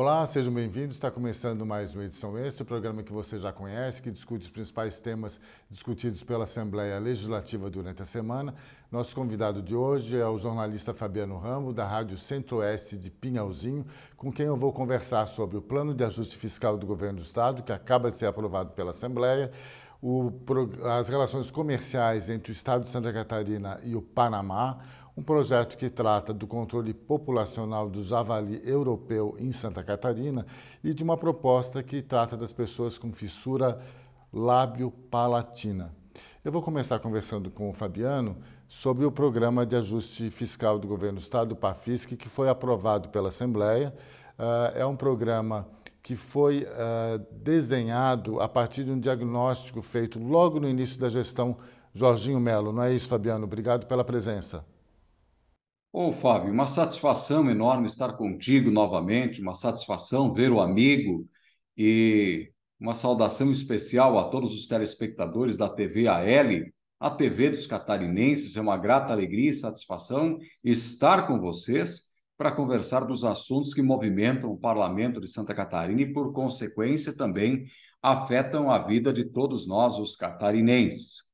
Olá, sejam bem-vindos. Está começando mais uma edição extra, o programa que você já conhece, que discute os principais temas discutidos pela Assembleia Legislativa durante a semana. Nosso convidado de hoje é o jornalista Fabiano Rambo da Rádio Centro-Oeste de Pinhalzinho, com quem eu vou conversar sobre o plano de ajuste fiscal do governo do Estado, que acaba de ser aprovado pela Assembleia, o, as relações comerciais entre o Estado de Santa Catarina e o Panamá, um projeto que trata do controle populacional do javali europeu em Santa Catarina e de uma proposta que trata das pessoas com fissura lábio-palatina. Eu vou começar conversando com o Fabiano sobre o programa de ajuste fiscal do governo do estado, o PAFISC, que foi aprovado pela Assembleia. Eh, é um programa que foi eh, desenhado a partir de um diagnóstico feito logo no início da gestão Jorginho Melo. Não é isso, Fabiano? Obrigado pela presença. Ô, Fábio, uma satisfação enorme estar contigo novamente, uma satisfação ver o amigo e uma saudação especial a todos os telespectadores da TV AL, a TV dos catarinenses. É uma grata alegria e satisfação estar com vocês para conversar dos assuntos que movimentam o parlamento de Santa Catarina e, por consequência, também afetam a vida de todos nós, os catarinenses.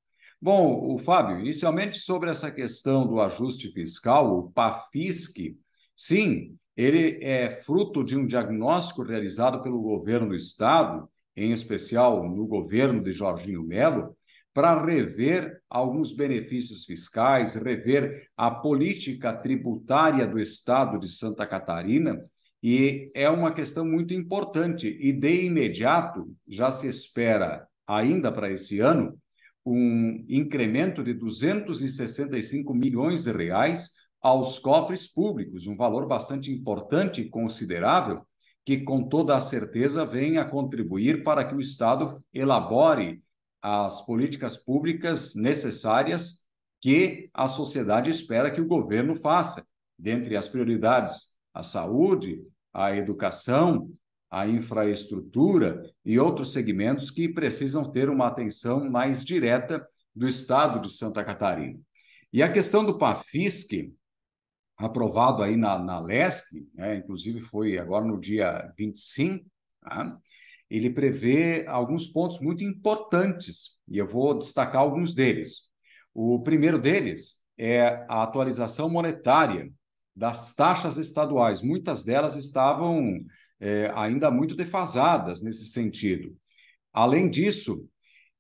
Bom, o Fábio, inicialmente sobre essa questão do ajuste fiscal, o PAFISC, sim, ele é fruto de um diagnóstico realizado pelo governo do estado, em especial no governo de Jorginho Melo, para rever alguns benefícios fiscais, rever a política tributária do estado de Santa Catarina, e é uma questão muito importante e de imediato já se espera ainda para esse ano um incremento de 265 milhões de reais aos cofres públicos, um valor bastante importante e considerável, que com toda a certeza vem a contribuir para que o Estado elabore as políticas públicas necessárias que a sociedade espera que o governo faça, dentre as prioridades a saúde, a educação, a infraestrutura e outros segmentos que precisam ter uma atenção mais direta do Estado de Santa Catarina. E a questão do PAFISC, aprovado aí na, na LESC, né, inclusive foi agora no dia 25, tá? ele prevê alguns pontos muito importantes, e eu vou destacar alguns deles. O primeiro deles é a atualização monetária das taxas estaduais. Muitas delas estavam é, ainda muito defasadas nesse sentido. Além disso,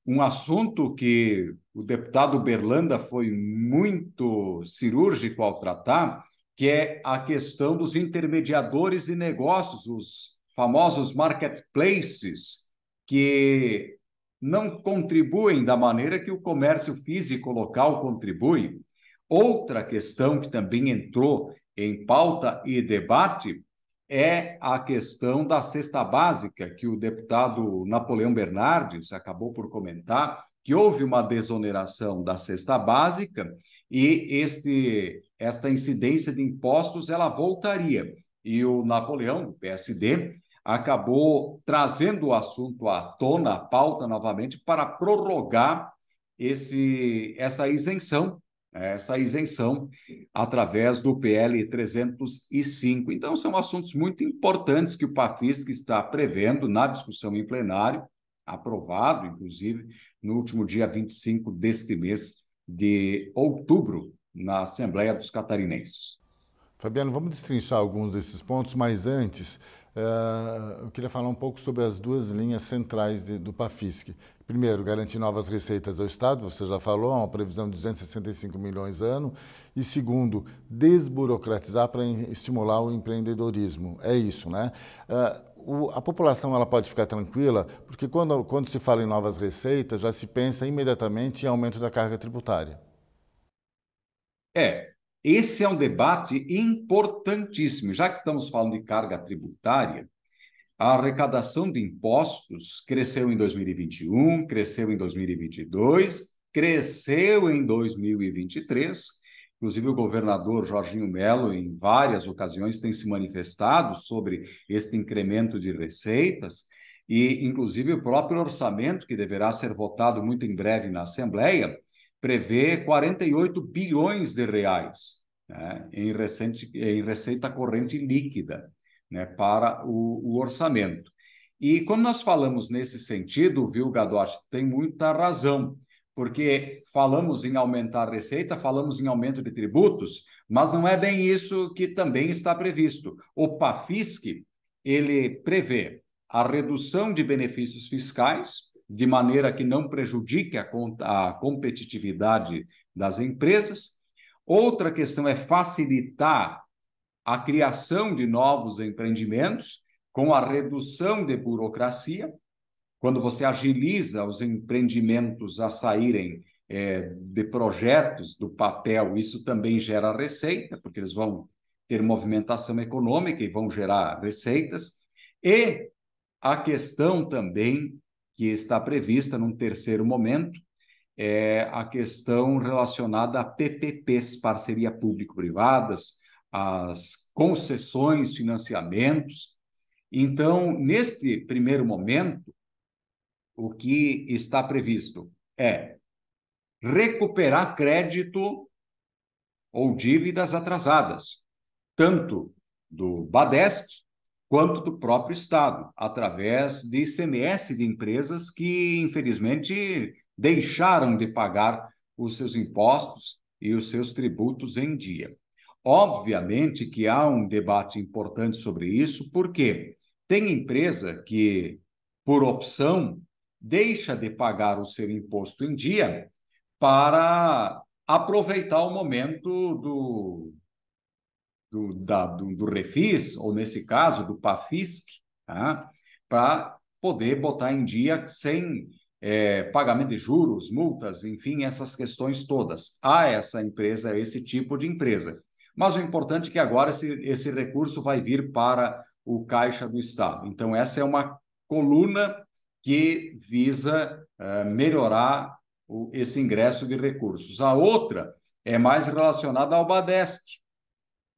um assunto que o deputado Berlanda foi muito cirúrgico ao tratar, que é a questão dos intermediadores e negócios, os famosos marketplaces, que não contribuem da maneira que o comércio físico local contribui. Outra questão que também entrou em pauta e debate é a questão da cesta básica, que o deputado Napoleão Bernardes acabou por comentar, que houve uma desoneração da cesta básica e este, esta incidência de impostos ela voltaria. E o Napoleão, do PSD, acabou trazendo o assunto à tona, à pauta novamente, para prorrogar esse, essa isenção essa isenção através do PL 305. Então, são assuntos muito importantes que o PAFISC está prevendo na discussão em plenário, aprovado, inclusive, no último dia 25 deste mês de outubro, na Assembleia dos Catarinenses. Fabiano, vamos destrinchar alguns desses pontos, mas antes, uh, eu queria falar um pouco sobre as duas linhas centrais de, do PAFISC. Primeiro, garantir novas receitas ao Estado, você já falou, uma previsão de 265 milhões ano. E segundo, desburocratizar para estimular o empreendedorismo. É isso, né? Uh, a população ela pode ficar tranquila, porque quando, quando se fala em novas receitas, já se pensa imediatamente em aumento da carga tributária. É, esse é um debate importantíssimo. Já que estamos falando de carga tributária, a arrecadação de impostos cresceu em 2021, cresceu em 2022, cresceu em 2023. Inclusive, o governador Jorginho Melo, em várias ocasiões, tem se manifestado sobre este incremento de receitas e, inclusive, o próprio orçamento, que deverá ser votado muito em breve na Assembleia, prevê 48 bilhões de reais né, em, recente, em receita corrente líquida né, para o, o orçamento. E quando nós falamos nesse sentido, viu, Gadotti, tem muita razão, porque falamos em aumentar a receita, falamos em aumento de tributos, mas não é bem isso que também está previsto. O PAFISC, ele prevê a redução de benefícios fiscais, de maneira que não prejudique a, a competitividade das empresas. Outra questão é facilitar a criação de novos empreendimentos, com a redução de burocracia, quando você agiliza os empreendimentos a saírem é, de projetos do papel, isso também gera receita, porque eles vão ter movimentação econômica e vão gerar receitas. E a questão também que está prevista num terceiro momento é a questão relacionada a PPPs, parceria público-privadas, as concessões, financiamentos. Então, neste primeiro momento, o que está previsto é recuperar crédito ou dívidas atrasadas, tanto do Badesc quanto do próprio Estado, através de ICMS de empresas que, infelizmente, deixaram de pagar os seus impostos e os seus tributos em dia. Obviamente que há um debate importante sobre isso, porque tem empresa que, por opção, deixa de pagar o seu imposto em dia para aproveitar o momento do, do, da, do, do refis, ou nesse caso, do PAFISC, tá? para poder botar em dia sem é, pagamento de juros, multas, enfim, essas questões todas. Há essa empresa, esse tipo de empresa. Mas o importante é que agora esse, esse recurso vai vir para o Caixa do Estado. Então, essa é uma coluna que visa uh, melhorar o, esse ingresso de recursos. A outra é mais relacionada ao Badesc,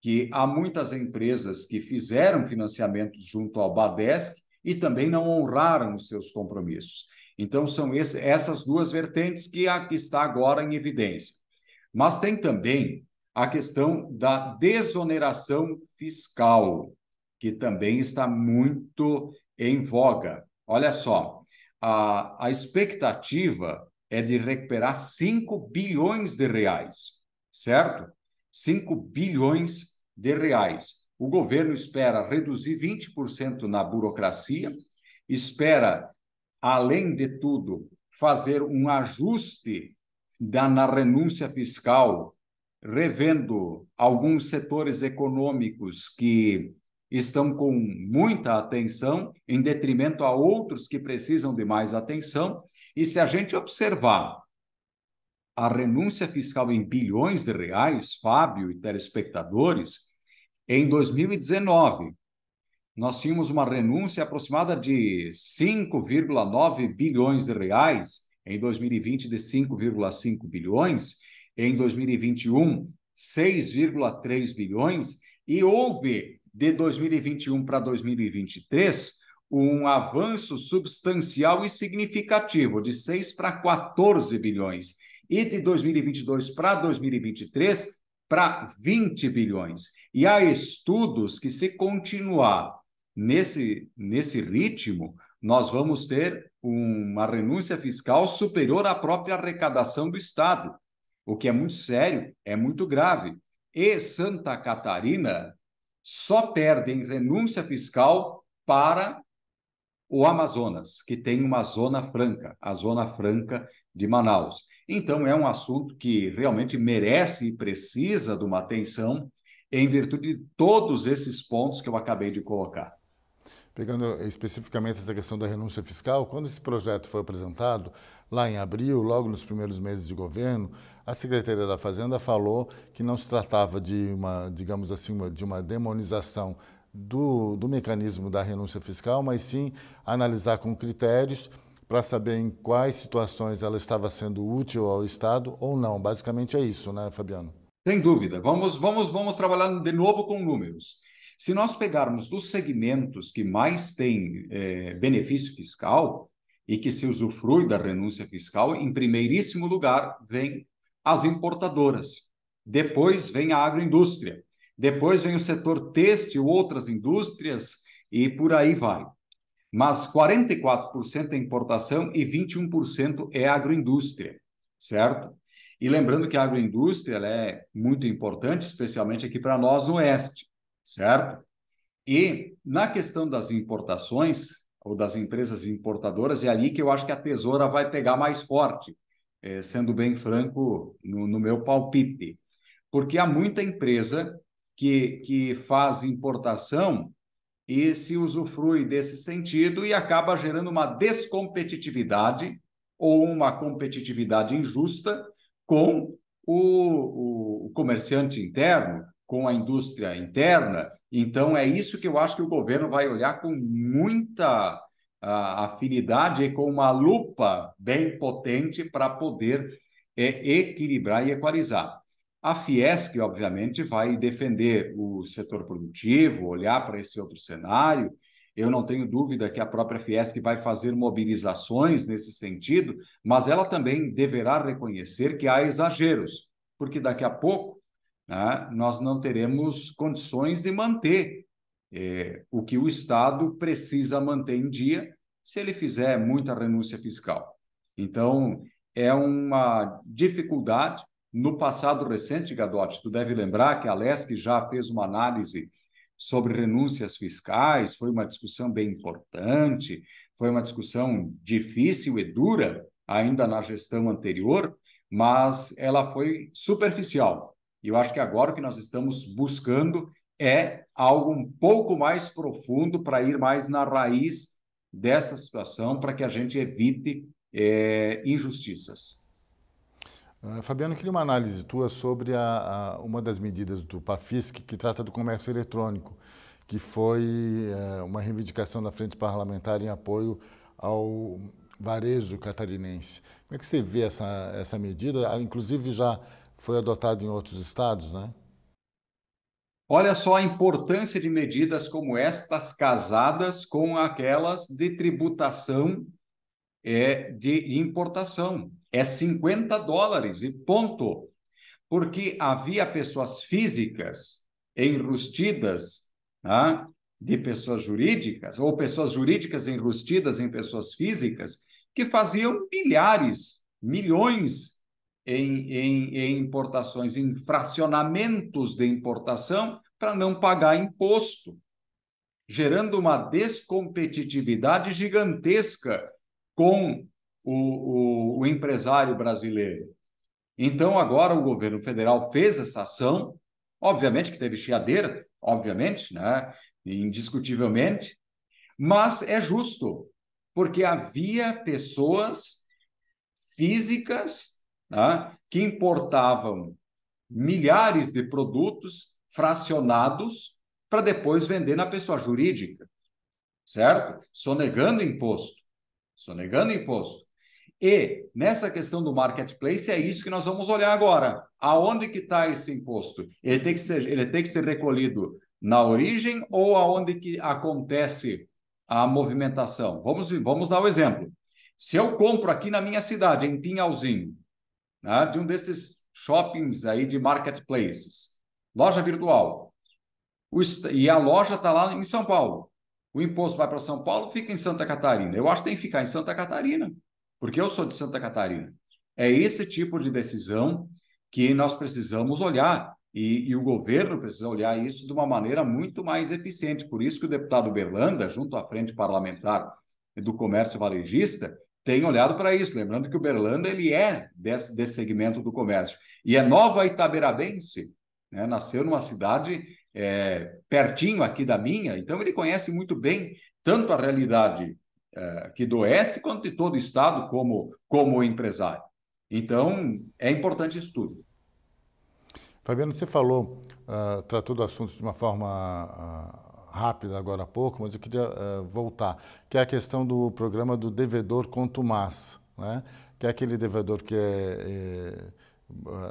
que há muitas empresas que fizeram financiamentos junto ao Badesc e também não honraram os seus compromissos. Então, são esse, essas duas vertentes que, a, que está agora em evidência. Mas tem também a questão da desoneração fiscal, que também está muito em voga. Olha só, a, a expectativa é de recuperar 5 bilhões de reais, certo? 5 bilhões de reais. O governo espera reduzir 20% na burocracia, espera, além de tudo, fazer um ajuste da, na renúncia fiscal revendo alguns setores econômicos que estão com muita atenção, em detrimento a outros que precisam de mais atenção. E se a gente observar a renúncia fiscal em bilhões de reais, Fábio e telespectadores, em 2019, nós tínhamos uma renúncia aproximada de 5,9 bilhões de reais, em 2020 de 5,5 bilhões, em 2021, 6,3 bilhões, e houve, de 2021 para 2023, um avanço substancial e significativo, de 6 para 14 bilhões, e de 2022 para 2023, para 20 bilhões. E há estudos que, se continuar nesse, nesse ritmo, nós vamos ter uma renúncia fiscal superior à própria arrecadação do Estado o que é muito sério, é muito grave. E Santa Catarina só perde em renúncia fiscal para o Amazonas, que tem uma zona franca, a Zona Franca de Manaus. Então, é um assunto que realmente merece e precisa de uma atenção em virtude de todos esses pontos que eu acabei de colocar. Pegando especificamente essa questão da renúncia fiscal, quando esse projeto foi apresentado, lá em abril, logo nos primeiros meses de governo, a Secretaria da Fazenda falou que não se tratava de uma, digamos assim, de uma demonização do, do mecanismo da renúncia fiscal, mas sim analisar com critérios para saber em quais situações ela estava sendo útil ao Estado ou não. Basicamente é isso, né, Fabiano? Sem dúvida. Vamos, vamos, vamos trabalhar de novo com números. Se nós pegarmos dos segmentos que mais têm é, benefício fiscal e que se usufrui da renúncia fiscal, em primeiríssimo lugar vem as importadoras, depois vem a agroindústria, depois vem o setor têxtil, outras indústrias e por aí vai. Mas 44% é importação e 21% é agroindústria, certo? E lembrando que a agroindústria é muito importante, especialmente aqui para nós no Oeste certo? E na questão das importações, ou das empresas importadoras, é ali que eu acho que a tesoura vai pegar mais forte, é, sendo bem franco no, no, meu palpite. Porque há muita empresa que, que faz importação e se usufrui desse sentido e acaba gerando uma descompetitividade ou uma competitividade injusta com o, o comerciante interno, com a indústria interna. Então, é isso que eu acho que o governo vai olhar com muita a, ah, afinidade e com uma lupa bem potente para poder é, equilibrar e equalizar. A Fiesc, obviamente, vai defender o setor produtivo, olhar para esse outro cenário. Eu não tenho dúvida que a própria Fiesc vai fazer mobilizações nesse sentido, mas ela também deverá reconhecer que há exageros, porque daqui a pouco né, nós não teremos condições de manter é, o que o Estado precisa manter em dia se ele fizer muita renúncia fiscal. Então, é uma dificuldade. No passado recente, Gadotti, tu deve lembrar que a LESC já fez uma análise sobre renúncias fiscais, foi uma discussão bem importante, foi uma discussão difícil e dura ainda na gestão anterior, mas ela foi superficial. E eu acho que agora o que nós estamos buscando é algo um pouco mais profundo para ir mais na raiz dessa situação, para que a gente evite é, injustiças. Ah, Fabiano, queria uma análise tua sobre a, a, uma das medidas do PAFISC que trata do comércio eletrônico, que foi eh, uma reivindicação da Frente Parlamentar em apoio ao varejo catarinense. Como é que você vê essa, essa medida? Ah, inclusive já foi adotado em outros estados, né? Olha só a importância de medidas como estas casadas com aquelas de tributação é, de importação. É 50 dólares e ponto. Porque havia pessoas físicas enrustidas né, de pessoas jurídicas, ou pessoas jurídicas enrustidas em pessoas físicas, que faziam milhares, milhões em, em, em importações, em fracionamentos de importação, para não pagar imposto, gerando uma descompetitividade gigantesca com o, o, o empresário brasileiro. Então, agora o governo federal fez essa ação, obviamente que teve chiadeira, obviamente, né? indiscutivelmente, mas é justo, porque havia pessoas físicas né, que importavam milhares de produtos fracionados para depois vender na pessoa jurídica, certo? Sonegando imposto, sonegando imposto. E nessa questão do marketplace é isso que nós vamos olhar agora. Aonde que está esse imposto? Ele tem que ser, ele tem que ser recolhido na origem ou aonde que acontece a movimentação? Vamos, vamos dar o um exemplo. Se eu compro aqui na minha cidade, em Pinhalzinho, né, de um desses shoppings aí de marketplaces, loja virtual. O, e a loja está lá em São Paulo. O imposto vai para São Paulo, fica em Santa Catarina. Eu acho que tem que ficar em Santa Catarina, porque eu sou de Santa Catarina. É esse tipo de decisão que nós precisamos olhar. E, e, o governo precisa olhar isso de uma maneira muito mais eficiente. Por isso que o deputado Berlanda, junto à Frente Parlamentar do Comércio Varejista, tem olhado para isso. Lembrando que o Berlanda ele é desse, desse segmento do comércio. E é nova Itaberabense, né? nasceu numa cidade é, pertinho aqui da minha, então ele conhece muito bem tanto a realidade é, aqui do Oeste quanto de todo o Estado como, como empresário. Então, é importante isso tudo. Fabiano, você falou, uh, tratou do assunto de uma forma uh rápida agora há pouco, mas eu queria uh, voltar, que é a questão do programa do devedor contumaz, né? que é aquele devedor que é, é,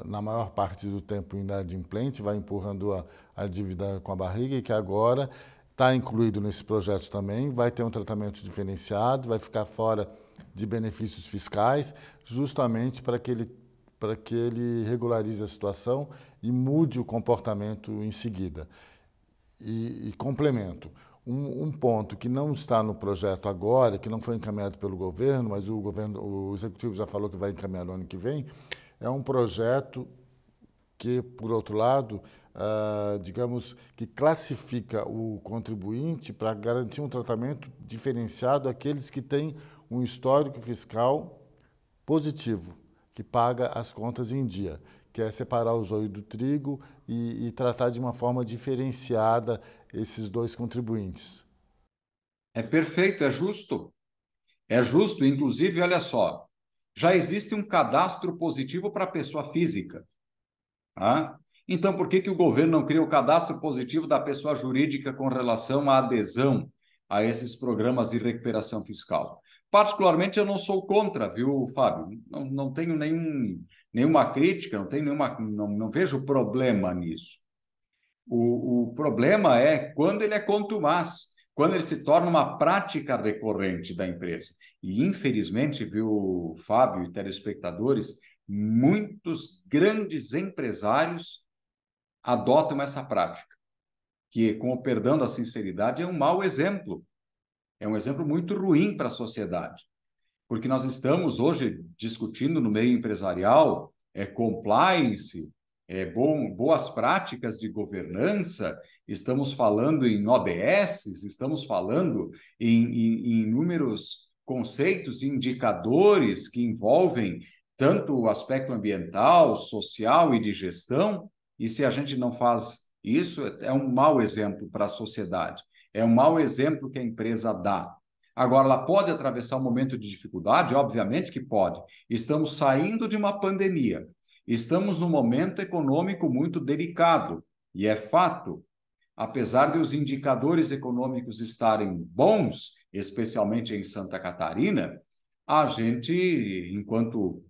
na maior parte do tempo inadimplente, vai empurrando a, a dívida com a barriga e que agora está incluído nesse projeto também, vai ter um tratamento diferenciado, vai ficar fora de benefícios fiscais, justamente para que ele para que ele regularize a situação e mude o comportamento em seguida. E, e complemento. Um, um, ponto que não está no projeto agora, que não foi encaminhado pelo governo, mas o governo, o executivo já falou que vai encaminhar no ano que vem, é um projeto que, por outro lado, uh, digamos que classifica o contribuinte para garantir um tratamento diferenciado àqueles que têm um histórico fiscal positivo, que paga as contas em dia, que é separar o joio do trigo e, e tratar de uma forma diferenciada esses dois contribuintes. É perfeito, é justo. É justo, inclusive, olha só, já existe um cadastro positivo para a pessoa física. Tá? Então, por que, que o governo não cria o cadastro positivo da pessoa jurídica com relação à adesão a esses programas de recuperação fiscal? Particularmente, eu não sou contra, viu, Fábio? Não, não tenho nenhum, nenhuma crítica, não tem nenhuma, não, não vejo problema nisso. O, o problema é quando ele é contumaz, quando ele se torna uma prática recorrente da empresa. E infelizmente, viu, Fábio e telespectadores, muitos grandes empresários adotam essa prática, que, com o perdão da sinceridade, é um mau exemplo. É um exemplo muito ruim para a sociedade porque nós estamos hoje discutindo no meio empresarial é, compliance, é, bom, boas práticas de governança, estamos falando em ODS, estamos falando em, em, em inúmeros conceitos e indicadores que envolvem tanto o aspecto ambiental, social e de gestão, e se a gente não faz isso, é um mau exemplo para a sociedade, é um mau exemplo que a empresa dá. Agora, ela pode atravessar um momento de dificuldade? Obviamente que pode. Estamos saindo de uma pandemia. Estamos num momento econômico muito delicado. E é fato, apesar de os indicadores econômicos estarem bons, especialmente em Santa Catarina, a gente, enquanto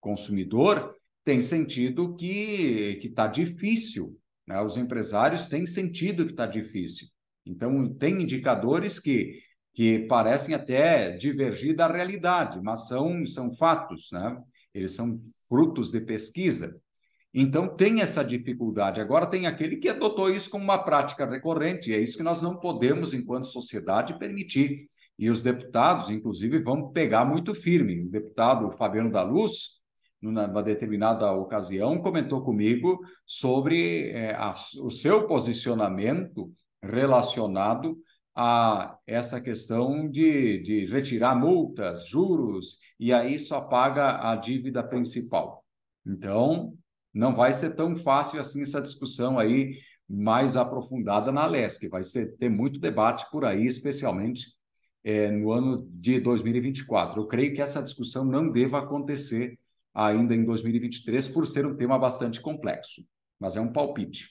consumidor, tem sentido que está difícil. Né? Os empresários têm sentido que está difícil. Então, tem indicadores que que parecem até divergir da realidade, mas são, são fatos, né? eles são frutos de pesquisa. Então, tem essa dificuldade. Agora, tem aquele que adotou isso como uma prática recorrente, e é isso que nós não podemos, enquanto sociedade, permitir. E os deputados, inclusive, vão pegar muito firme. O deputado Fabiano da Luz, numa determinada ocasião, comentou comigo sobre eh, a, o seu posicionamento relacionado a essa questão de, de retirar multas, juros, e aí só paga a dívida principal. Então, não vai ser tão fácil assim essa discussão aí mais aprofundada na LESC. Vai ser, ter muito debate por aí, especialmente é, no ano de 2024. Eu creio que essa discussão não deva acontecer ainda em 2023, por ser um tema bastante complexo, mas é um palpite.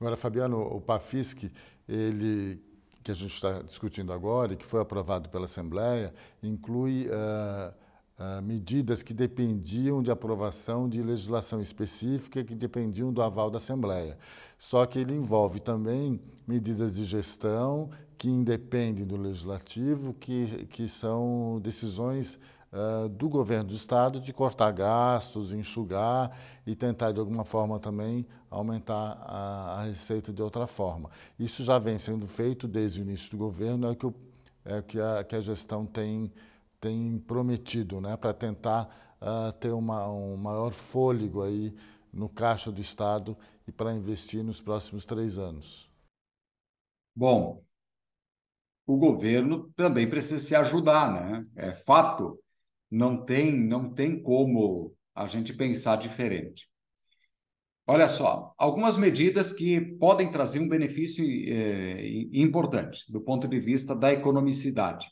Agora, Fabiano, o Pafisque ele que a gente está discutindo agora e que foi aprovado pela Assembleia inclui uh, uh, medidas que dependiam de aprovação de legislação específica que dependiam do aval da Assembleia. Só que ele envolve também medidas de gestão que independem do legislativo, que, que são decisões uh, do governo do Estado de cortar gastos, enxugar e tentar, de alguma forma, também aumentar a, a, receita de outra forma. Isso já vem sendo feito desde o início do governo, é o que, eu, é o que, a, que a gestão tem, tem prometido, né, para tentar uh, ter uma, um maior fôlego aí no caixa do Estado e para investir nos próximos três anos? Bom, o governo também precisa se ajudar, né? É fato não tem, não tem como a gente pensar diferente. Olha só, algumas medidas que podem trazer um benefício é, importante do ponto de vista da economicidade.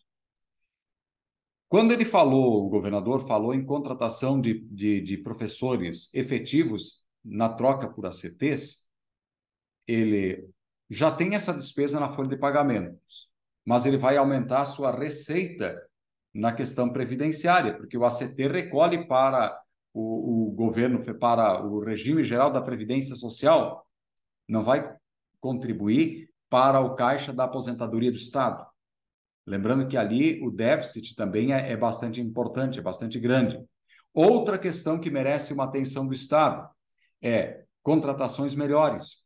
Quando ele falou, o governador falou em contratação de, de, de professores efetivos na troca por ACTs, ele já tem essa despesa na folha de pagamentos, mas ele vai aumentar a sua receita na questão previdenciária, porque o ACT recolhe para o, o governo, para o regime geral da Previdência Social, não vai contribuir para o caixa da aposentadoria do Estado. Lembrando que ali o déficit também é, é bastante importante, é bastante grande. Outra questão que merece uma atenção do Estado é contratações melhores,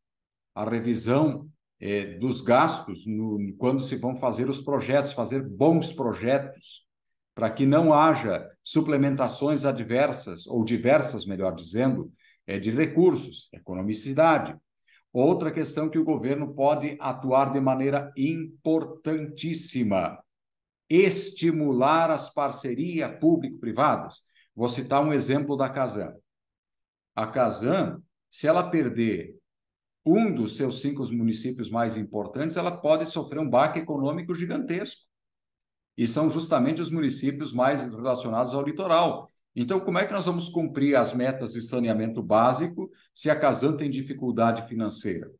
a revisão eh, dos gastos no, quando se vão fazer os projetos, fazer bons projetos, para que não haja suplementações adversas, ou diversas, melhor dizendo, é de recursos, economicidade. Outra questão que o governo pode atuar de maneira importantíssima: estimular as parcerias público-privadas. Vou citar um exemplo da Casan. A Casan, se ela perder um dos seus cinco municípios mais importantes, ela pode sofrer um baque econômico gigantesco e são justamente os municípios mais relacionados ao litoral. Então, como é que nós vamos cumprir as metas de saneamento básico se a Casan tem dificuldade financeira?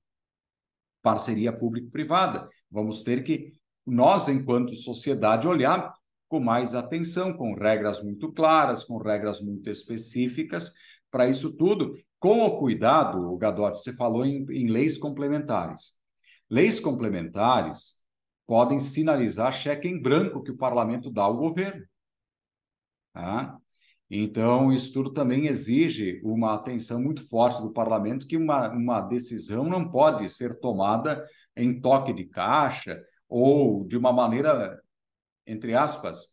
Parceria público-privada. Vamos ter que, nós, enquanto sociedade, olhar com mais atenção, com regras muito claras, com regras muito específicas para isso tudo, com o cuidado, o Gadotti, você falou em, em leis complementares. Leis complementares podem sinalizar cheque em branco que o parlamento dá ao governo. Tá? Então, isso tudo também exige uma atenção muito forte do parlamento, que uma, uma decisão não pode ser tomada em toque de caixa ou de uma maneira, entre aspas,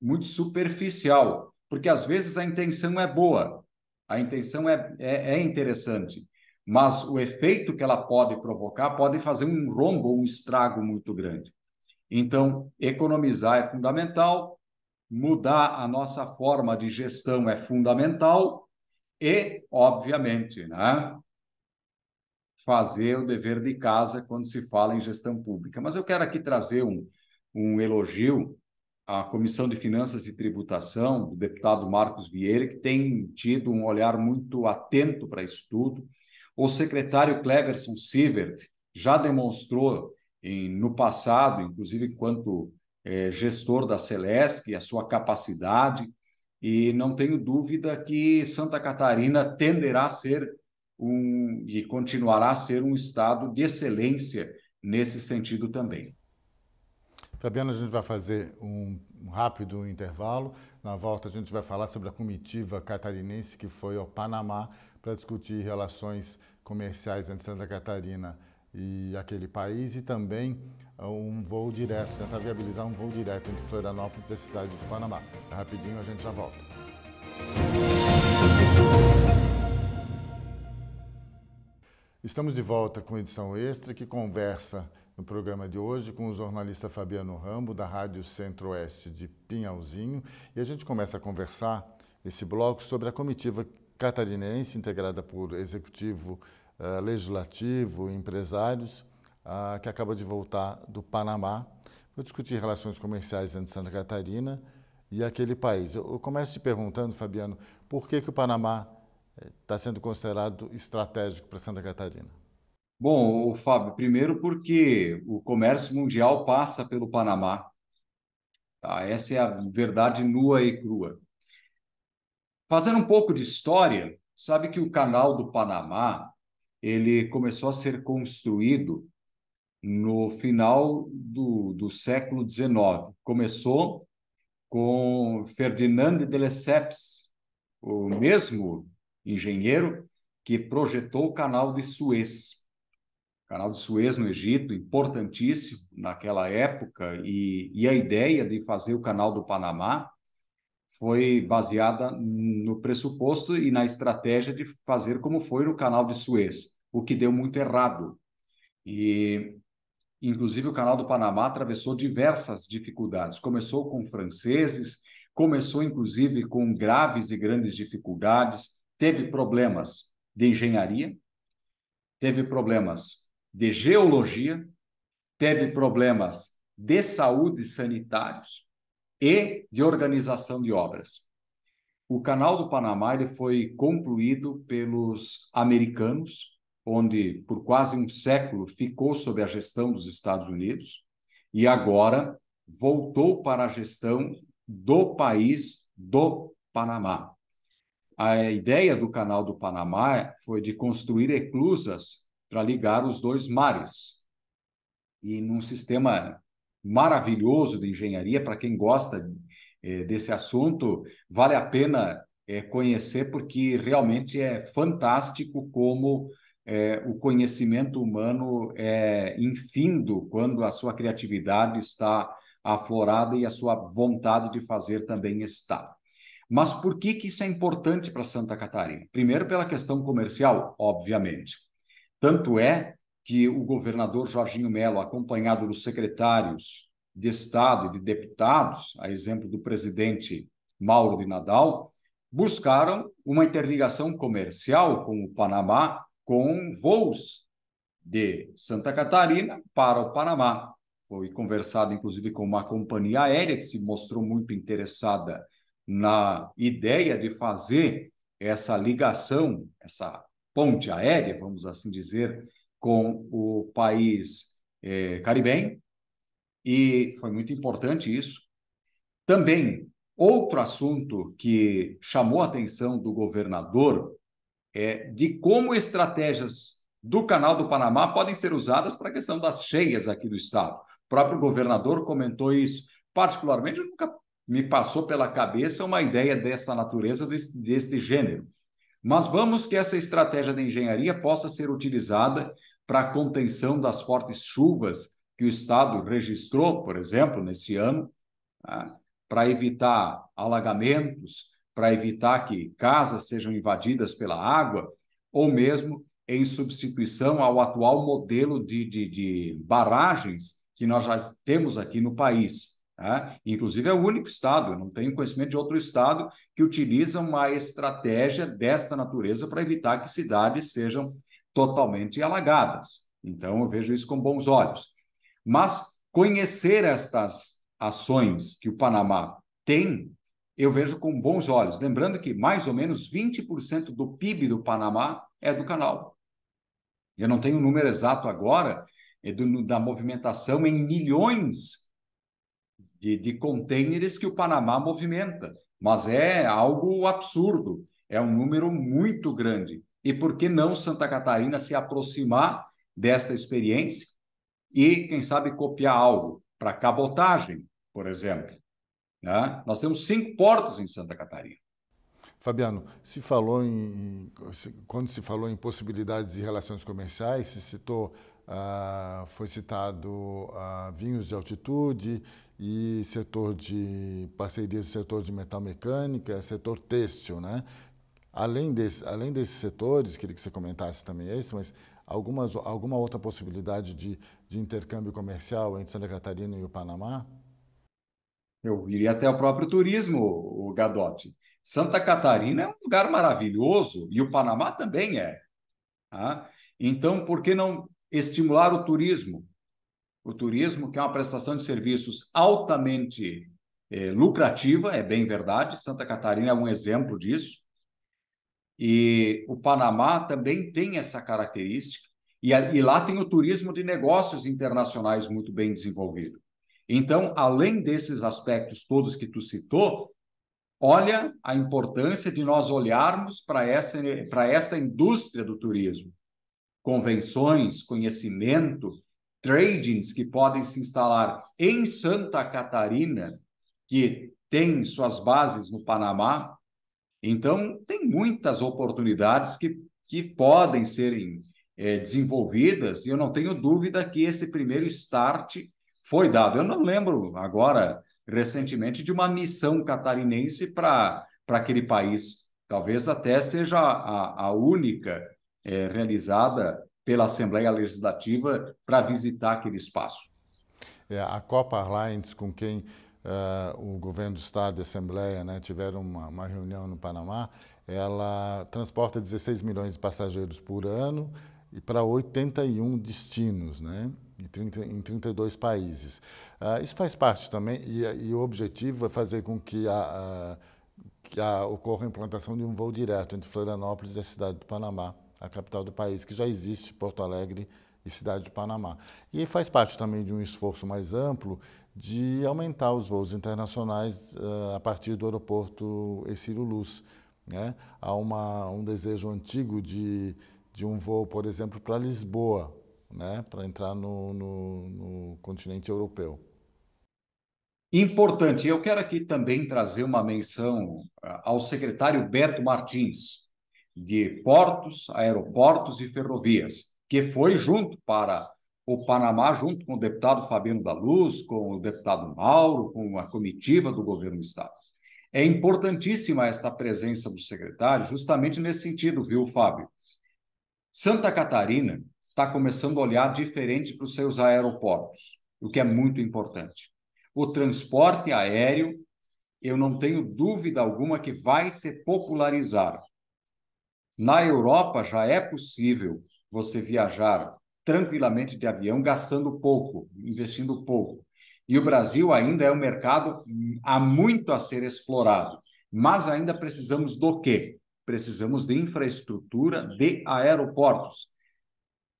muito superficial, porque às vezes a intenção é boa, a intenção é, é, é interessante, mas o efeito que ela pode provocar pode fazer um rombo, um estrago muito grande. Então, economizar é fundamental, mudar a nossa forma de gestão é fundamental e, obviamente, né, fazer o dever de casa quando se fala em gestão pública. Mas eu quero aqui trazer um, um elogio à Comissão de Finanças e Tributação, do deputado Marcos Vieira, que tem tido um olhar muito atento para isso tudo o secretário Cleverson Sievert já demonstrou em, no passado, inclusive enquanto é, gestor da Celesc, a sua capacidade, e não tenho dúvida que Santa Catarina tenderá a ser um, e continuará a ser um estado de excelência nesse sentido também. Fabiana, a gente vai fazer um rápido intervalo. Na volta, a gente vai falar sobre a comitiva catarinense que foi ao Panamá para discutir relações comerciais entre Santa Catarina e aquele país e também ah, um voo direto, tentar viabilizar um voo direto entre Florianópolis e a cidade do Panamá. Tá rapidinho a gente já volta. Estamos de volta com edição extra que conversa no programa de hoje com o jornalista Fabiano Rambo, da Rádio Centro-Oeste de Pinhalzinho. E a gente começa a conversar esse bloco sobre a comitiva catarinense, integrada por executivo, eh, legislativo, empresários, que acaba de voltar do Panamá. Vou discutir relações comerciais entre Santa Catarina e aquele país. Eu, começo te perguntando, Fabiano, por que, que o Panamá está eh, sendo considerado estratégico para Santa Catarina? Bom, Fábio, primeiro porque o comércio mundial passa pelo Panamá. Tá? Essa é a verdade nua e crua. Fazendo um pouco de história, sabe que o Canal do Panamá ele começou a ser construído no final do, do século XIX. Começou com Ferdinand de Lesseps, o mesmo engenheiro que projetou o Canal de Suez. O Canal de Suez no Egito, importantíssimo naquela época, e, e a ideia de fazer o Canal do Panamá foi baseada no pressuposto e na estratégia de fazer como foi no canal de Suez, o que deu muito errado. E, inclusive, o canal do Panamá atravessou diversas dificuldades. Começou com franceses, começou, inclusive, com graves e grandes dificuldades, teve problemas de engenharia, teve problemas de geologia, teve problemas de saúde sanitários, e de organização de obras. O Canal do Panamá ele foi concluído pelos americanos, onde por quase um século ficou sob a gestão dos Estados Unidos e agora voltou para a gestão do país do Panamá. A ideia do Canal do Panamá foi de construir eclusas para ligar os dois mares. E num sistema maravilhoso de engenharia. Para quem gosta é, desse assunto, vale a pena é, conhecer, porque realmente é fantástico como é, o conhecimento humano é infindo quando a sua criatividade está aflorada e a sua vontade de fazer também está. Mas por que, que isso é importante para Santa Catarina? Primeiro, pela questão comercial, obviamente. Tanto é que o governador Jorginho Melo, acompanhado dos secretários de Estado e de deputados, a exemplo do presidente Mauro de Nadal, buscaram uma interligação comercial com o Panamá com voos de Santa Catarina para o Panamá. Foi conversado, inclusive, com uma companhia aérea que se mostrou muito interessada na ideia de fazer essa ligação, essa ponte aérea, vamos assim dizer, com o país eh, caribenho, e foi muito importante isso. Também, outro assunto que chamou a atenção do governador é de como estratégias do Canal do Panamá podem ser usadas para a questão das cheias aqui do estado. O próprio governador comentou isso. Particularmente, nunca me passou pela cabeça uma ideia dessa natureza, desse, deste gênero mas vamos que essa estratégia da engenharia possa ser utilizada para a contenção das fortes chuvas que o Estado registrou, por exemplo, nesse ano, né, para evitar alagamentos, para evitar que casas sejam invadidas pela água, ou mesmo em substituição ao atual modelo de, de, de barragens que nós já temos aqui no país. Né? Inclusive, é o único estado, eu não tenho conhecimento de outro estado que utiliza uma estratégia desta natureza para evitar que cidades sejam totalmente alagadas. Então, eu vejo isso com bons olhos. Mas conhecer estas ações que o Panamá tem, eu vejo com bons olhos. Lembrando que mais ou menos 20% do PIB do Panamá é do canal. Eu não tenho o número exato agora é do, da movimentação em milhões de, de que o Panamá movimenta, mas é algo absurdo, é um número muito grande. E por que não Santa Catarina se aproximar dessa experiência e, quem sabe, copiar algo para cabotagem, por exemplo? Né? Nós temos cinco portos em Santa Catarina. Fabiano, se falou em, quando se falou em possibilidades de relações comerciais, se citou ah, foi citado ah, vinhos de altitude e setor de parcerias do setor de metal mecânica, setor têxtil, né? Além, desse, além desses setores, queria que você comentasse também esse, mas algumas, alguma outra possibilidade de, de intercâmbio comercial entre Santa Catarina e o Panamá? Eu iria até o próprio turismo, o Gadotti. Santa Catarina é um lugar maravilhoso e o Panamá também é. Tá? Então, por que não estimular o turismo. O turismo, que é uma prestação de serviços altamente eh, lucrativa, é bem verdade, Santa Catarina é um exemplo disso. E o Panamá também tem essa característica. E, e lá tem o turismo de negócios internacionais muito bem desenvolvido. Então, além desses aspectos todos que tu citou, olha a importância de nós olharmos para essa, para essa indústria do turismo, convenções, conhecimento, tradings que podem se instalar em Santa Catarina, que tem suas bases no Panamá. Então, tem muitas oportunidades que, que podem serem é, desenvolvidas, e eu não tenho dúvida que esse primeiro start foi dado. Eu não lembro agora, recentemente, de uma missão catarinense para aquele país. Talvez até seja a, a única é, realizada pela Assembleia Legislativa para visitar aquele espaço. É, a Copa Airlines, com quem uh, o governo do Estado e a Assembleia né, tiveram uma, uma reunião no Panamá, ela transporta 16 milhões de passageiros por ano e para 81 destinos, né? Em, 30, em 32 países. Uh, isso faz parte também, e, e, o objetivo é fazer com que, a, a, que a, ocorra a implantação de um voo direto entre Florianópolis e a cidade do Panamá, a capital do país, que já existe, Porto Alegre e Cidade de Panamá. E faz parte também de um esforço mais amplo de aumentar os voos internacionais uh, a partir do aeroporto Esciro Luz. Né? Há uma, um desejo antigo de, de um voo, por exemplo, para Lisboa, né? para entrar no, no, no continente europeu. Importante. Eu quero aqui também trazer uma menção eh, ao secretário Beto Martins, de portos, aeroportos e ferrovias, que foi junto para o Panamá, junto com o deputado Fabiano da Luz, com o deputado Mauro, com a comitiva do governo do Estado. É importantíssima esta presença do secretário, justamente nesse sentido, viu, Fábio? Santa Catarina está começando a olhar diferente para os seus aeroportos, o que é muito importante. O transporte aéreo, eu não tenho dúvida alguma que vai se popularizar. Na Europa já é possível você viajar tranquilamente de avião, gastando pouco, investindo pouco. E o Brasil ainda é um mercado há muito a ser explorado. Mas ainda precisamos do quê? Precisamos de infraestrutura de aeroportos.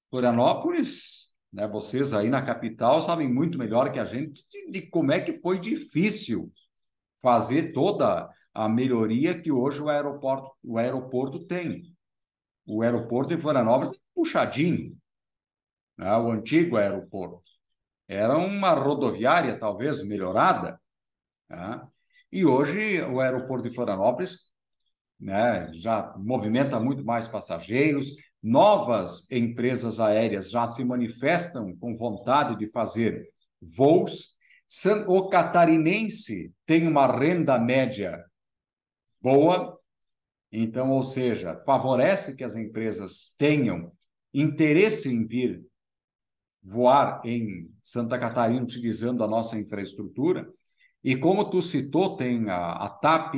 Florianópolis, né, vocês aí na capital sabem muito melhor que a gente de, de como é que foi difícil fazer toda a melhoria que hoje o aeroporto, o aeroporto tem. O aeroporto de Florianópolis é puxadinho, né? o antigo aeroporto. Era uma rodoviária, talvez, melhorada. Né? E hoje o aeroporto de Florianópolis né, já movimenta muito mais passageiros, novas empresas aéreas já se manifestam com vontade de fazer voos. O catarinense tem uma renda média boa. Então, ou seja, favorece que as empresas tenham interesse em vir voar em Santa Catarina utilizando a nossa infraestrutura. E como tu citou, tem a, a TAP,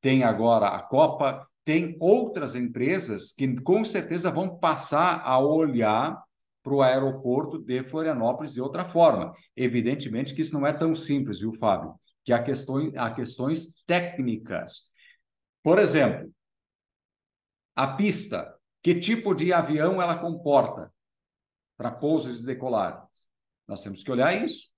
tem agora a Copa, tem outras empresas que com certeza vão passar a olhar para o aeroporto de Florianópolis de outra forma. Evidentemente que isso não é tão simples, viu, Fábio? Que há questões, há questões técnicas por exemplo, a pista, que tipo de avião ela comporta para pousos e decolagens? Nós temos que olhar isso,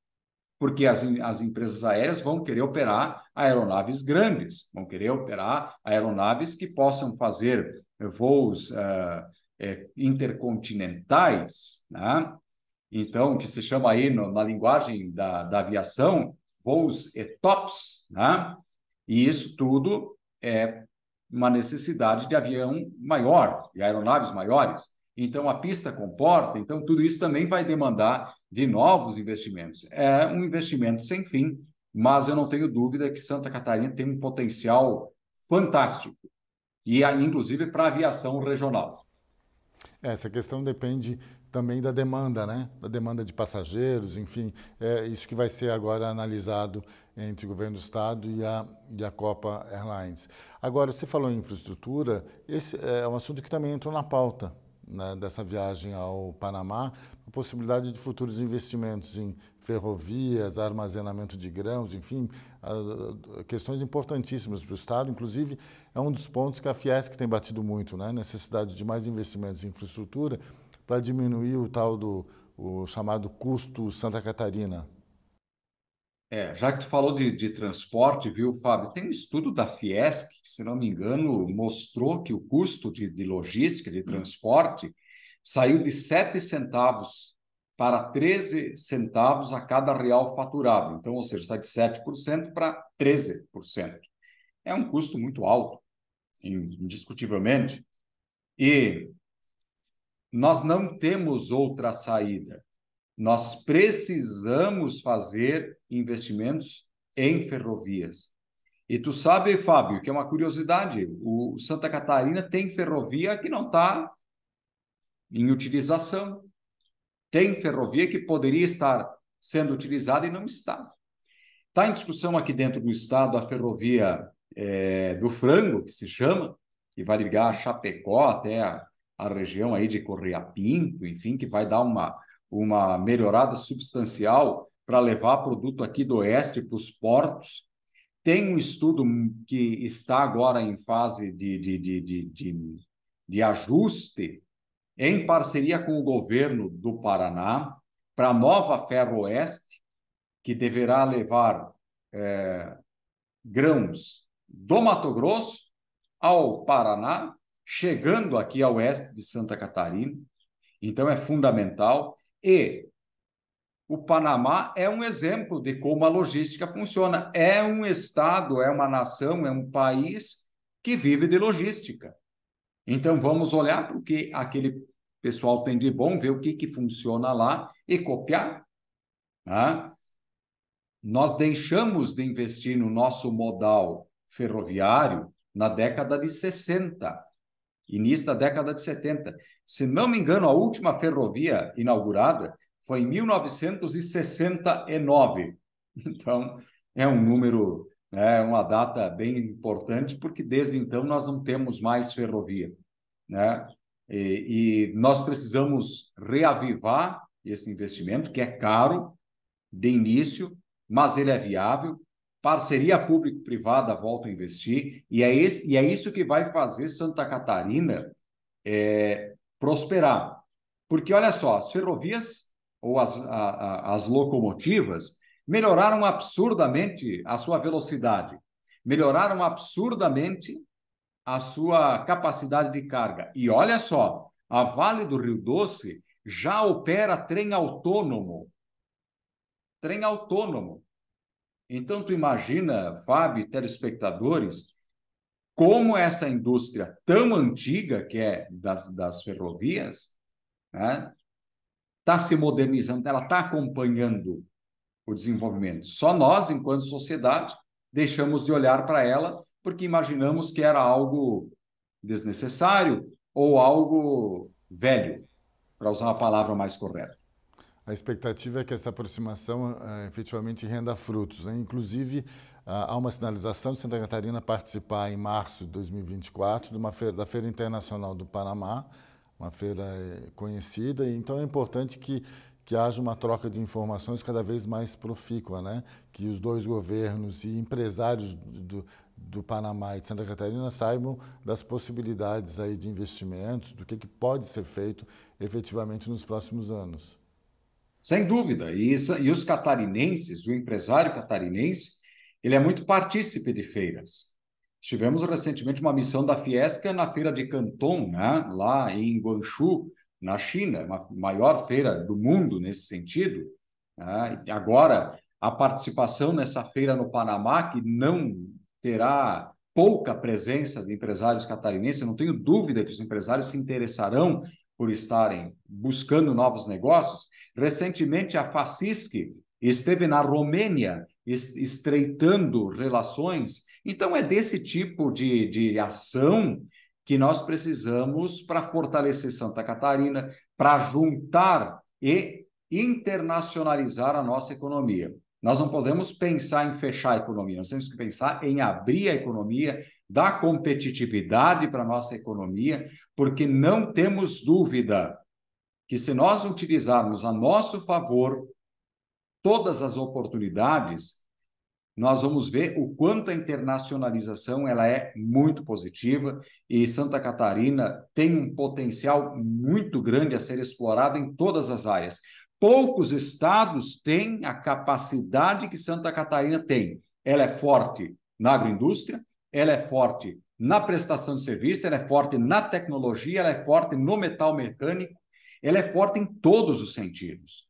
porque as, as empresas aéreas vão querer operar aeronaves grandes, vão querer operar aeronaves que possam fazer eh, voos uh, é, intercontinentais, né? então, que se chama aí no, na linguagem da, da aviação voos ETOPS, né? e isso tudo é uma necessidade de avião maior, e aeronaves maiores. Então, a pista comporta, então tudo isso também vai demandar de novos investimentos. É um investimento sem fim, mas eu não tenho dúvida que Santa Catarina tem um potencial fantástico, e inclusive para aviação regional. Essa questão depende também da demanda, né? da demanda de passageiros, enfim, é isso que vai ser agora analisado entre o governo do Estado e a, e a Copa Airlines. Agora, você falou em infraestrutura, esse é um assunto que também entrou na pauta né, dessa viagem ao Panamá, a possibilidade de futuros investimentos em ferrovias, armazenamento de grãos, enfim, questões importantíssimas para o Estado. Inclusive, é um dos pontos que a Fiesc tem batido muito, né? necessidade de mais investimentos em infraestrutura, para diminuir o tal do o chamado custo Santa Catarina? É, já que tu falou de, de transporte, viu, Fábio? Tem um estudo da Fiesc, que, se não me engano, mostrou que o custo de, de logística, de transporte, saiu de 7 centavos para 13 centavos a cada real faturado. Então, ou seja, sai de 7% para 13%. É um custo muito alto, indiscutivelmente. E nós não temos outra saída. Nós precisamos fazer investimentos em ferrovias. E tu sabe, Fábio, que é uma curiosidade, o Santa Catarina tem ferrovia que não está em utilização. Tem ferrovia que poderia estar sendo utilizada e não está. Está em discussão aqui dentro do estado a ferrovia é, do frango, que se chama, que vai ligar a Chapecó até a a região aí de Correia Pinto, enfim, que vai dar uma, uma melhorada substancial para levar produto aqui do oeste para os portos. Tem um estudo que está agora em fase de, de, de, de, de, de ajuste, em parceria com o governo do Paraná, para a nova Ferroeste, que deverá levar é, grãos do Mato Grosso ao Paraná chegando aqui ao oeste de Santa Catarina, então é fundamental. E o Panamá é um exemplo de como a logística funciona. É um estado, é uma nação, é um país que vive de logística. Então vamos olhar para o que aquele pessoal tem de bom, ver o que, que funciona lá e copiar. Né? Nós deixamos de investir no nosso modal ferroviário na década de 60 início da década de 70. Se não me engano, a última ferrovia inaugurada foi em 1969. Então, é um número, é uma data bem importante, porque desde então nós não temos mais ferrovia. Né? E, e nós precisamos reavivar esse investimento, que é caro de início, mas ele é viável parceria público-privada volta a investir, e é, esse, e é isso que vai fazer Santa Catarina é, prosperar. Porque, olha só, as ferrovias ou as, a, a, as locomotivas melhoraram absurdamente a sua velocidade, melhoraram absurdamente a sua capacidade de carga. E olha só, a Vale do Rio Doce já opera trem autônomo. Trem autônomo. Então, tu imagina, Fábio, telespectadores, como essa indústria tão antiga que é das, das ferrovias está né, tá se modernizando, ela está acompanhando o desenvolvimento. Só nós, enquanto sociedade, deixamos de olhar para ela porque imaginamos que era algo desnecessário ou algo velho, para usar a palavra mais correta a expectativa é que essa aproximação uh, efetivamente renda frutos. Né? Inclusive, uh, há uma sinalização de Santa Catarina participar em março de 2024 de uma feira, da Feira Internacional do Panamá, uma feira eh, conhecida, então é importante que, que haja uma troca de informações cada vez mais profícua, né? que os dois governos e empresários do, do Panamá e de Santa Catarina saibam das possibilidades aí de investimentos, do que, que pode ser feito efetivamente nos próximos anos. Sem dúvida. E, e os catarinenses, o empresário catarinense, ele é muito partícipe de feiras. Tivemos recentemente uma missão da Fiesca na feira de Canton, né? lá em Guangzhou, na China, a maior feira do mundo nesse sentido. Né? Agora, a participação nessa feira no Panamá, que não terá pouca presença de empresários catarinenses, Eu não tenho dúvida que os empresários se interessarão por estarem buscando novos negócios. Recentemente, a Facisc esteve na Romênia estreitando relações. Então, é desse tipo de, de ação que nós precisamos para fortalecer Santa Catarina, para juntar e internacionalizar a nossa economia. Nós não podemos pensar em fechar a economia, nós temos que pensar em abrir a economia, dar competitividade para a nossa economia, porque não temos dúvida que se nós utilizarmos a nosso favor todas as oportunidades, nós vamos ver o quanto a internacionalização ela é muito positiva e Santa Catarina tem um potencial muito grande a ser explorado em todas as áreas. Poucos estados têm a capacidade que Santa Catarina tem. Ela é forte na agroindústria, ela é forte na prestação de serviço, ela é forte na tecnologia, ela é forte no metal mecânico, ela é forte em todos os sentidos.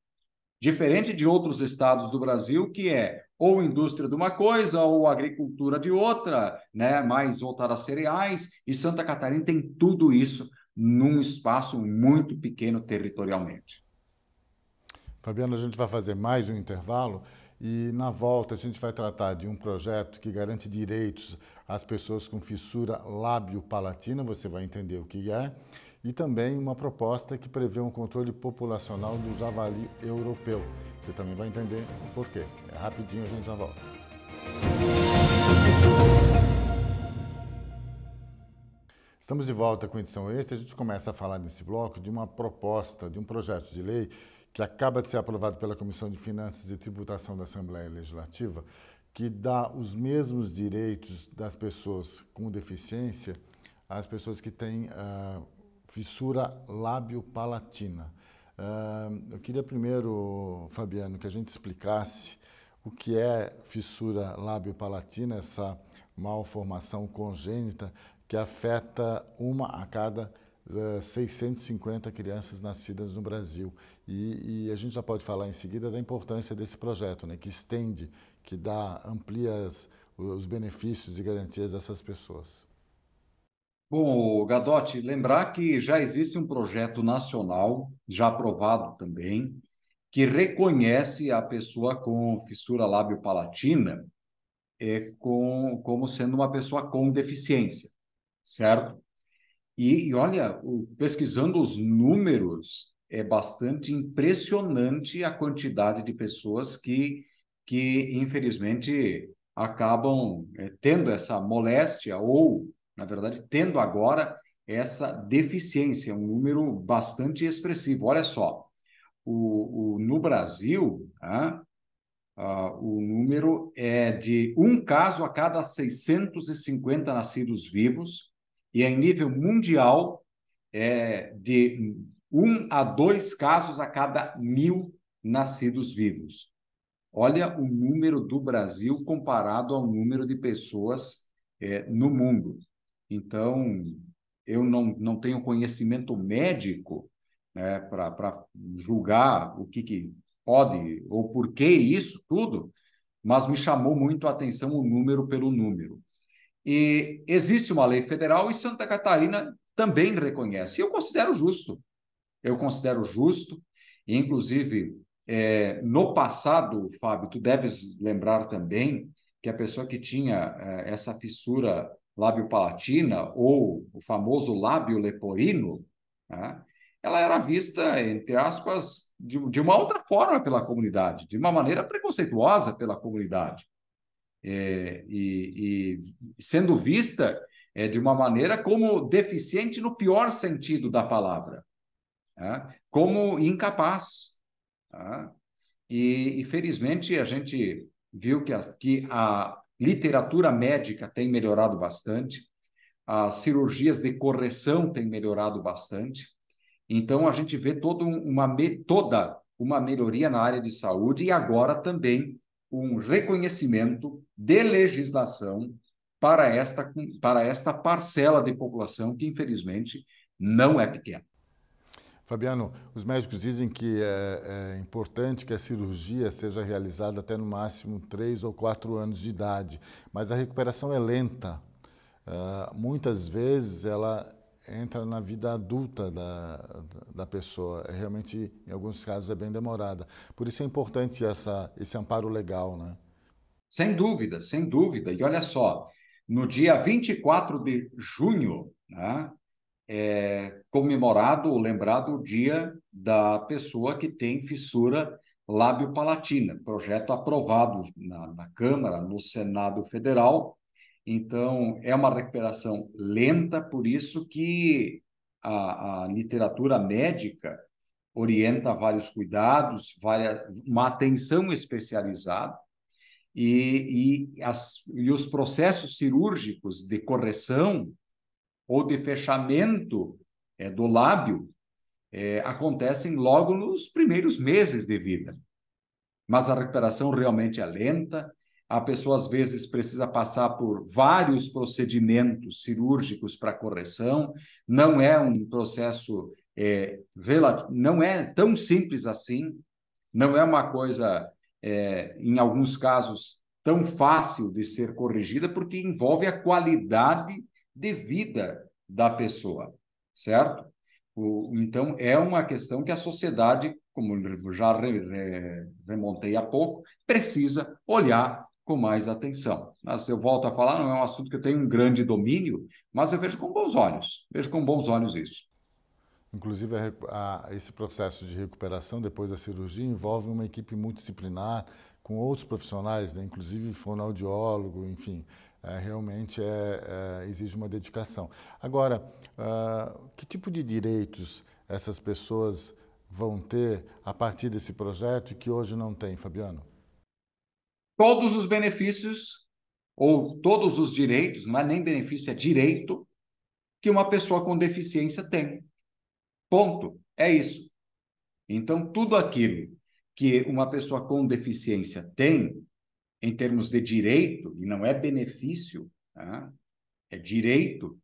Diferente de outros estados do Brasil, que é ou indústria de uma coisa ou agricultura de outra, né, mais voltada a cereais, e Santa Catarina tem tudo isso num espaço muito pequeno territorialmente. Fabiano, tá a gente vai fazer mais um intervalo e na volta a gente vai tratar de um projeto que garante direitos às pessoas com fissura lábio-palatina, você vai entender o que é, e também uma proposta que prevê um controle populacional do javali europeu. Você também vai entender o porquê. É rapidinho, a gente já volta. Estamos de volta com a edição extra. A gente começa a falar nesse bloco de uma proposta, de um projeto de lei que acaba de ser aprovado pela Comissão de Finanças e Tributação da Assembleia Legislativa, que dá os mesmos direitos das pessoas com deficiência às pessoas que têm uh, fissura lábio-palatina. Uh, eu queria primeiro, Fabiano, que a gente explicasse o que é fissura lábio-palatina, essa malformação congênita que afeta uma a cada uh, eh, 650 crianças nascidas no Brasil e, e, a gente já pode falar em seguida da importância desse projeto, né, que estende, que dá, amplia as, os benefícios e garantias dessas pessoas. Bom, Gadotti, lembrar que já existe um projeto nacional, já aprovado também, que reconhece a pessoa com fissura lábio-palatina é, com, como sendo uma pessoa com deficiência, certo? E, e olha, pesquisando os números, é bastante impressionante a quantidade de pessoas que, que infelizmente, acabam é, tendo essa moléstia ou, na verdade, tendo agora essa deficiência, um número bastante expressivo. Olha só, o, o no Brasil, ah, ah, o número é de um caso a cada 650 nascidos vivos, e em nível mundial é de um a dois casos a cada mil nascidos vivos. Olha o número do Brasil comparado ao número de pessoas é, no mundo. Então, eu não, não tenho conhecimento médico né, para julgar o que, que pode ou por que isso tudo, mas me chamou muito a atenção o número pelo número. E existe uma lei federal e Santa Catarina também reconhece. E eu considero justo eu considero justo, e inclusive é, no passado, Fábio, tu deves lembrar também que a pessoa que tinha é, essa fissura lábio-palatina ou o famoso lábio leporino, né, ela era vista, entre aspas, de, de, uma outra forma pela comunidade, de uma maneira preconceituosa pela comunidade. É, e, e, sendo vista é, de uma maneira como deficiente no pior sentido da palavra. Né, como incapaz. Tá? E, e, felizmente, a gente viu que a, que a literatura médica tem melhorado bastante, as cirurgias de correção têm melhorado bastante. Então, a gente vê toda uma, toda uma melhoria na área de saúde e agora também um reconhecimento de legislação para esta, para esta parcela de população que, infelizmente, não é pequena. Fabiano, os médicos dizem que é, é, importante que a cirurgia seja realizada até no máximo três ou quatro anos de idade, mas a recuperação é lenta. Uh, muitas vezes ela entra na vida adulta da, da pessoa. É realmente, em alguns casos, é bem demorada. Por isso é importante essa, esse amparo legal, né? Sem dúvida, sem dúvida. E olha só, no dia 24 de junho, né, é, comemorado ou lembrado o dia da pessoa que tem fissura lábio-palatina, projeto aprovado na, na Câmara, no Senado Federal. Então, é uma recuperação lenta, por isso que a, a literatura médica orienta vários cuidados, várias, uma atenção especializada, e, e, as, e os processos cirúrgicos de correção ou de fechamento é, do lábio é, acontecem logo nos primeiros meses de vida. Mas a recuperação realmente é lenta, a pessoa às vezes precisa passar por vários procedimentos cirúrgicos para correção, não é um processo, é, não é tão simples assim, não é uma coisa, é, em alguns casos, tão fácil de ser corrigida, porque envolve a qualidade de vida da pessoa, certo? O, então, é uma questão que a sociedade, como já re, re, remontei há pouco, precisa olhar com mais atenção. Mas eu volto a falar, não é um assunto que eu tenho um grande domínio, mas eu vejo com bons olhos, vejo com bons olhos isso. Inclusive, a, a, esse processo de recuperação depois da cirurgia envolve uma equipe multidisciplinar com outros profissionais, né? inclusive fonoaudiólogo, enfim, é, realmente é, é, exige uma dedicação. Agora, uh, que tipo de direitos essas pessoas vão ter a partir desse projeto que hoje não tem, Fabiano? Todos os benefícios ou todos os direitos, não é nem benefício, é direito que uma pessoa com deficiência tem. Ponto. É isso. Então, tudo aquilo que uma pessoa com deficiência tem, em termos de direito, e não é benefício, né? é direito,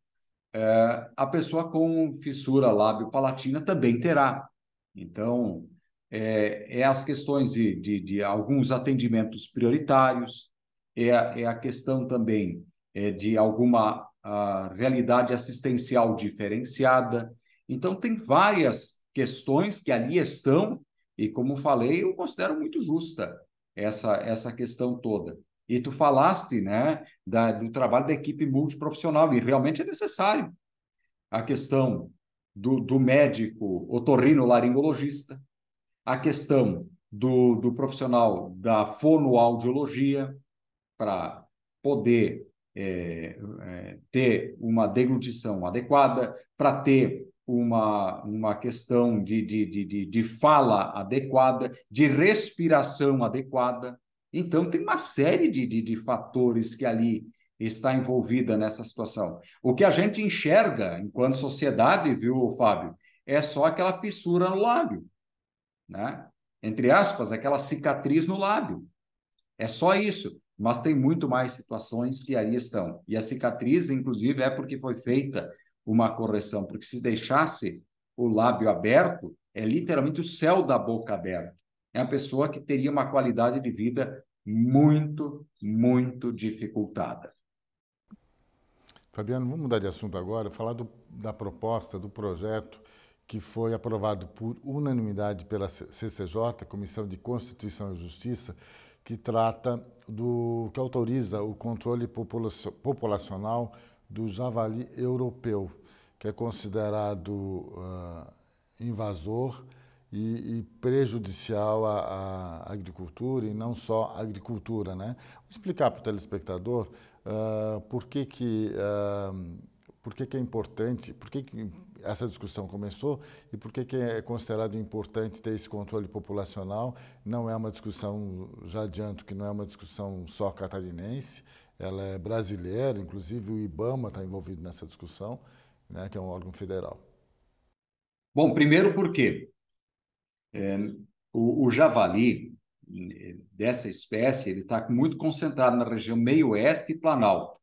é, a pessoa com fissura lábio-palatina também terá. Então, é, é as questões de, de, de, alguns atendimentos prioritários, é, é a questão também é, de alguma ah, realidade assistencial diferenciada. Então, tem várias questões que ali estão, e como falei, eu considero muito justa essa, essa questão toda. E tu falaste né, da, do trabalho da equipe multiprofissional, e realmente é necessário a questão do, do médico laringologista a questão do, do profissional da fonoaudiologia, para poder é, é, ter uma deglutição adequada, para ter uma, uma questão de, de, de, de, fala adequada, de respiração adequada. Então, tem uma série de, de, de fatores que ali está envolvida nessa situação. O que a gente enxerga enquanto sociedade, viu, Fábio, é só aquela fissura no lábio, né? Entre aspas, aquela cicatriz no lábio. É só isso, mas tem muito mais situações que ali estão. E a cicatriz, inclusive, é porque foi feita uma correção, porque se deixasse o lábio aberto, é literalmente o céu da boca aberta. É uma pessoa que teria uma qualidade de vida muito, muito dificultada. Fabiano, vamos mudar de assunto agora, falar do, da proposta, do projeto que foi aprovado por unanimidade pela CCJ, Comissão de Constituição e Justiça, que trata do que autoriza o controle populacional do javali europeu, que é considerado uh, invasor e, e prejudicial à, à, agricultura, e não só à agricultura. Né? Vou explicar para o telespectador uh, por que, que, uh, por que, que é importante, por que, que essa discussão começou e por que é considerado importante ter esse controle populacional. Não é uma discussão, já adianto que não é uma discussão só catarinense, ela é brasileira, inclusive o IBAMA está envolvido nessa discussão, né, que é um órgão federal. Bom, primeiro porque é, o, o, javali é, dessa espécie ele está muito concentrado na região meio oeste e planalto.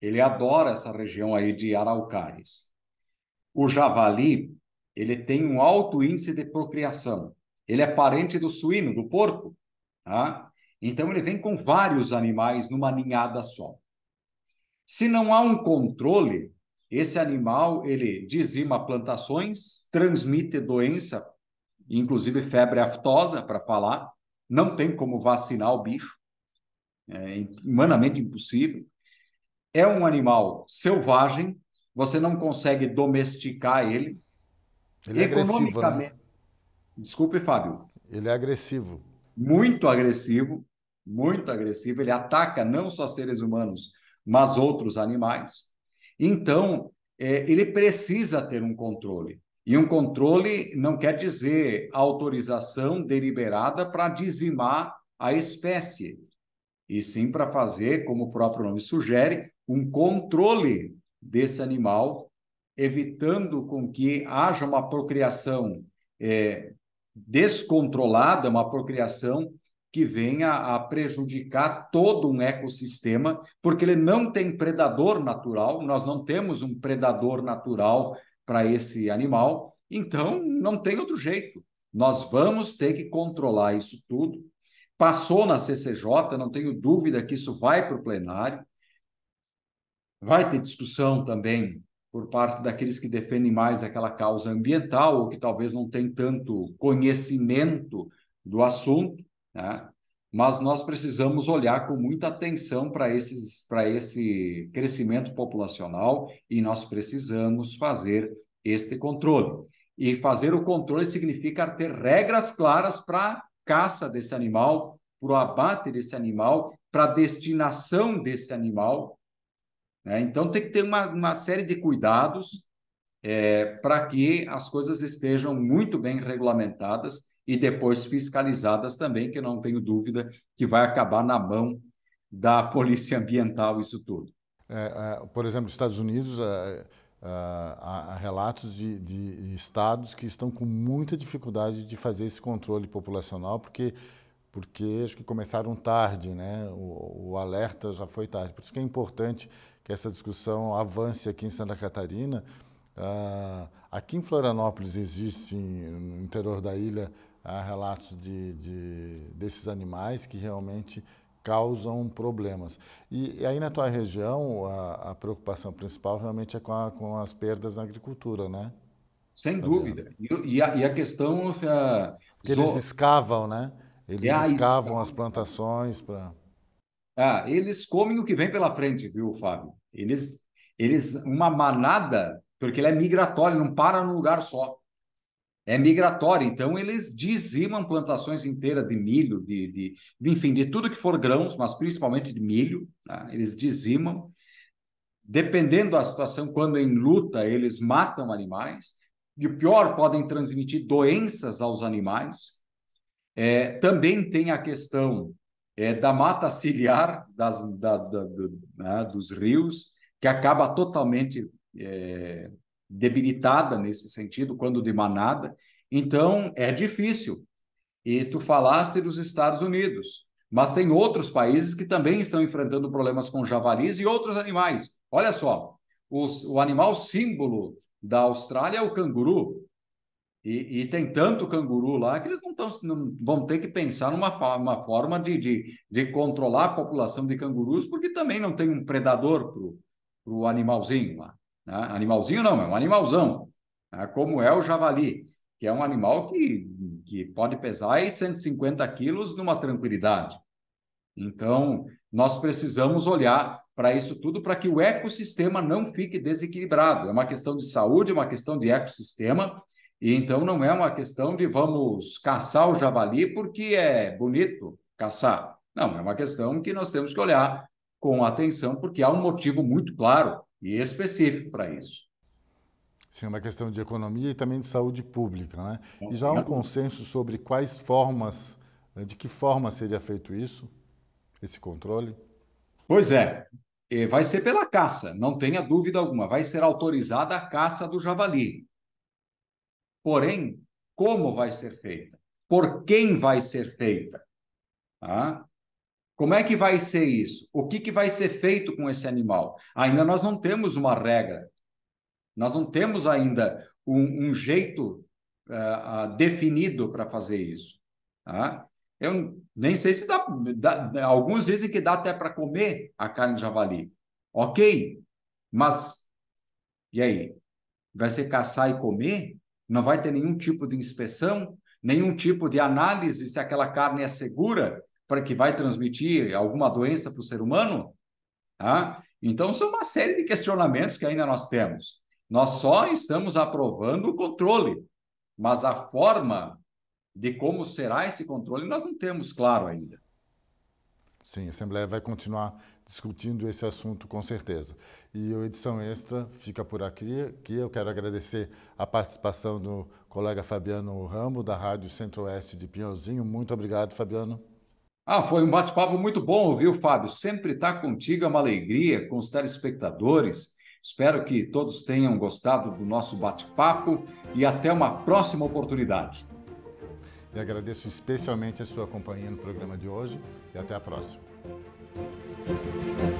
Ele adora essa região aí de araucárias. O javali ele tem um alto índice de procriação. Ele é parente do suíno, do porco, tá? Então, ele vem com vários animais numa ninhada só. Se não há um controle, esse animal ele dizima plantações, transmite doença, inclusive febre aftosa, para falar. Não tem como vacinar o bicho, é humanamente impossível. É um animal selvagem, você não consegue domesticar ele. Ele é agressivo, né? Desculpe, Fábio. Ele é agressivo muito agressivo, muito agressivo, ele ataca não só seres humanos, mas outros animais. Então, é, ele precisa ter um controle. E um controle não quer dizer autorização deliberada para dizimar a espécie, e sim para fazer, como o próprio nome sugere, um controle desse animal, evitando com que haja uma procriação é, descontrolada, é uma procriação que venha a prejudicar todo um ecossistema, porque ele não tem predador natural, nós não temos um predador natural para esse animal, então não tem outro jeito. Nós vamos ter que controlar isso tudo. Passou na CCJ, não tenho dúvida que isso vai para o plenário. Vai ter discussão também por parte daqueles que defendem mais aquela causa ambiental ou que talvez não tem tanto conhecimento do assunto, né? mas nós precisamos olhar com muita atenção para esses para esse crescimento populacional e nós precisamos fazer este controle. E fazer o controle significa ter regras claras para caça desse animal, para o abate desse animal, para destinação desse animal, né? Então, tem que ter uma, uma série de cuidados é, para que as coisas estejam muito bem regulamentadas e depois fiscalizadas também, que não tenho dúvida que vai acabar na mão da polícia ambiental isso tudo. É, é, por exemplo, nos Estados Unidos, é, é, há relatos de, de estados que estão com muita dificuldade de fazer esse controle populacional, porque porque acho que começaram tarde, né? O, o, alerta já foi tarde. Por isso que é importante que essa discussão avance aqui em Santa Catarina. Uh, aqui em Florianópolis existem, no interior da ilha, relatos de, de, desses animais que realmente causam problemas. E, e aí na tua região, a, a, preocupação principal realmente é com, a, com as perdas na agricultura, né? Sem Fabiano. dúvida. E, e, a, e, a, questão... É a... Eles escavam, né? Eles é escavam as plantações para... Ah, eles comem o que vem pela frente, viu, Fábio? Eles, eles uma manada, porque ele é migratório, não para num lugar só. É migratório, então eles dizimam plantações inteiras de milho, de, de, enfim, de tudo que for grãos, mas principalmente de milho, né? eles dizimam. Dependendo da situação, quando em luta, eles matam animais. E o pior, podem transmitir doenças aos animais. É, também tem a questão é, da mata ciliar das, da, da, do, né, dos rios, que acaba totalmente é, debilitada nesse sentido, quando de manada Então, é difícil. E tu falaste dos Estados Unidos, mas tem outros países que também estão enfrentando problemas com javalis e outros animais. Olha só, os, o animal símbolo da Austrália é o canguru, e, e, tem tanto canguru lá que eles não, tão, não vão ter que pensar numa uma forma de, de, de, controlar a população de cangurus, porque também não tem um predador para o animalzinho lá. Né? Animalzinho não, é um animalzão, né? como é o javali, que é um animal que, que pode pesar 150 quilos numa tranquilidade. Então, nós precisamos olhar para isso tudo para que o ecossistema não fique desequilibrado. É uma questão de saúde, é uma questão de ecossistema e então não é uma questão de vamos caçar o javali porque é bonito caçar. Não, é uma questão que nós temos que olhar com atenção, porque há um motivo muito claro e específico para isso. Sim, é uma questão de economia e também de saúde pública, né? E já há um consenso sobre quais formas, né, de que forma seria feito isso, esse controle? Pois é, vai ser pela caça, não tenha dúvida alguma. Vai ser autorizada a caça do javali. Porém, como vai ser feita? Por quem vai ser feita? Tá? como é que vai ser isso? O que, que vai ser feito com esse animal? Ainda nós não temos uma regra, nós não temos ainda um, um jeito uh, uh, definido para fazer isso. Tá? eu nem sei se dá, dá, Alguns dizem que dá até para comer a carne de javali. Ok, mas e aí? Vai ser caçar e comer? Não vai ter nenhum tipo de inspeção, nenhum tipo de análise se aquela carne é segura para que vai transmitir alguma doença para o ser humano? Tá? Então, são uma série de questionamentos que ainda nós temos. Nós só estamos aprovando o controle, mas a forma de como será esse controle nós não temos claro ainda. Sim, a Assembleia vai continuar discutindo esse assunto com certeza. E o Edição Extra fica por aqui, que eu quero agradecer a participação do colega Fabiano Ramo, da Rádio Centro-Oeste de Pinhãozinho. Muito obrigado, Fabiano. Ah, foi um bate-papo muito bom, viu, Fábio? Sempre estar tá contigo é uma alegria, com os telespectadores. Espero que todos tenham gostado do nosso bate-papo e até uma próxima oportunidade. E agradeço especialmente a sua companhia no programa de hoje e até a próxima. Música